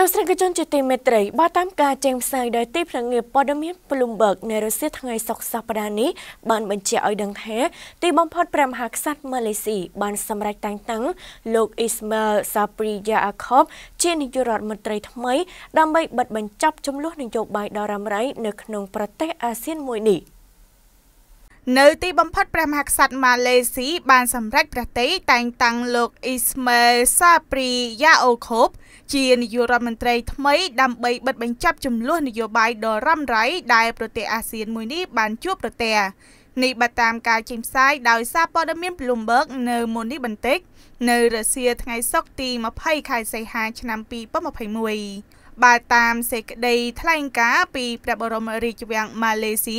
ទស្សនិកជនជាទីមេត្រីបើតាមការចេញផ្សាយដោយទីភ្នាក់ងារព័ត៌មាន Bloomberg នៅរុស្ស៊ីថ្ងៃសុក្រសប្តាហ៍នេះបានបញ្ជាក់ឲ្យដឹងថាទីបំផុតព្រះមហាក្សត្រម៉ាឡេស៊ីបានសម្រេចតែងតាំងលោក Ismail Sabri Yaakob ជានាយករដ្ឋមន្ត្រីថ្មីដើម្បីបិទបញ្ចប់ចំនួននយោបាយដ៏រ៉ាំរ៉ៃនៅក្នុងប្រទេសអាស៊ានមួយនេះ។នៅទីបំផុតព្រះមហាក្សត្រម៉ាឡេស៊ីបានសម្រេចព្រះតីតែងតាំងលោកអ៊ីស្ម៉ែលសាព្រីយ៉ាអូខូបជានាយករដ្ឋមន្ត្រីថ្មីដើម្បីបិទបញ្ចប់ចំនួននយោបាយដ៏រ៉ាំរ៉ៃដែលប្រទេសអាស៊ានមួយនេះបានជួបប្រទះនេះបើតាមការចេញផ្សាយដោយសារព័ត៌មាន Bloomberg នៅមុននេះបន្តិចនៅរសៀលថ្ងៃសុក្រទី20ខែសីហាឆ្នាំ2021បើតាមសេចក្តីថ្លែងការណ៍ពីព្រះបរមរាជវាំងម៉ាឡេស៊ី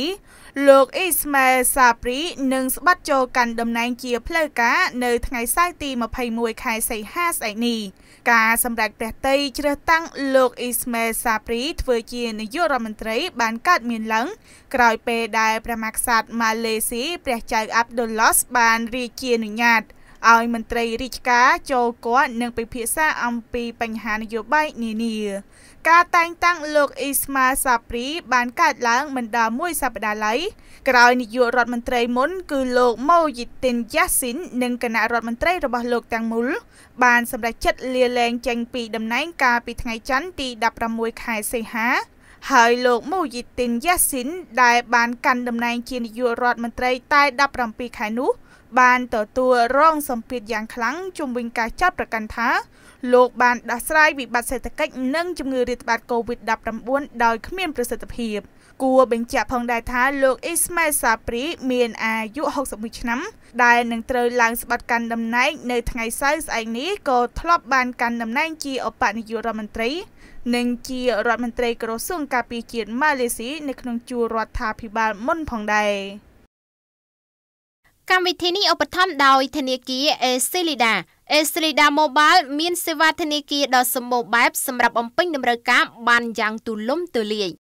លោកអ៊ីស្ម៉ែលសាព្រីនឹងស្បាត់ចូលកាន់តំណែងជាផ្លូវការនៅថ្ងៃសៅរ៍ទី21ខែសីហាស្អែកនេះការសម្រេចព្រះតីជ្រើសតាំងលោកអ៊ីស្ម៉ែលសាព្រីធ្វើជានាយករដ្ឋមន្ត្រី បានកើតមានឡើងក្រោយពេលដែលព្រះមហាក្សត្រម៉ាឡេស៊ីព្រះចៅអាប់ឌុលឡូសបានរាជាអនុញ្ញាត។ឲ្យមន្ត្រីរាជការចូលគាត់និងពិភាក្សាអំពីបញ្ហានយោបាយនានា ការតែងតាំងលោកអ៊ីស្ម៉ាសាព្រី បានកើតឡើងមិនដល់មួយសប្តាហ៍ឡើយក្រោយនាយករដ្ឋមន្ត្រីមុន គឺលោកម៉ូយីទីនយ៉ាស៊ីននិងគណៈរដ្ឋមន្ត្រីរបស់លោក ទាំងមូល បានសម្រេចចិត្តលាលែងចេញពីតំណែងកាលពីថ្ងៃច័ន្ទទី16ខែសីហាហើយលោកមូយីទីនយ៉ាស៊ីនដែលបានកាន់តំណែងជានាយករដ្ឋមន្ត្រីតែ17ខែនោះបានទទួលរងសម្ពាធយ៉ាងខ្លាំងជំវិញការចាត់ប្រកាន់ថាលោកបានដោះស្រាយវិបត្តិសេដ្ឋកិច្ចនិងជំងឺរាតត្បាត COVID-19 ដោយគ្មានប្រសិទ្ធភាព គួរបញ្ជាក់ផងដែរថាលោកអ៊ីស្ម៉ែលសាព្រីមានអាយុ61ឆ្នាំដែលនឹងត្រូវឡើងស្បាត់កាន់តំណែងនៅថ្ងៃសៅរ៍ស្អែកនេះក៏ធ្លាប់បានកាន់តំណែងជាឧបនាយករដ្ឋមន្ត្រី និងជារដ្ឋមន្ត្រីក្រសួងការពារជាតិម៉ាឡេស៊ីនៅក្នុងជួររដ្ឋាភិបាលមុនផងដែរ។កម្មវិធីនេះឧបត្ថម្ភដោយធនាគារ Eslida Eslida Mobile មានសេវាធនាគារដ៏សម្បូរបែបសម្រាប់បំពេញតម្រូវការបានយ៉ាង ទូលំទូលាយ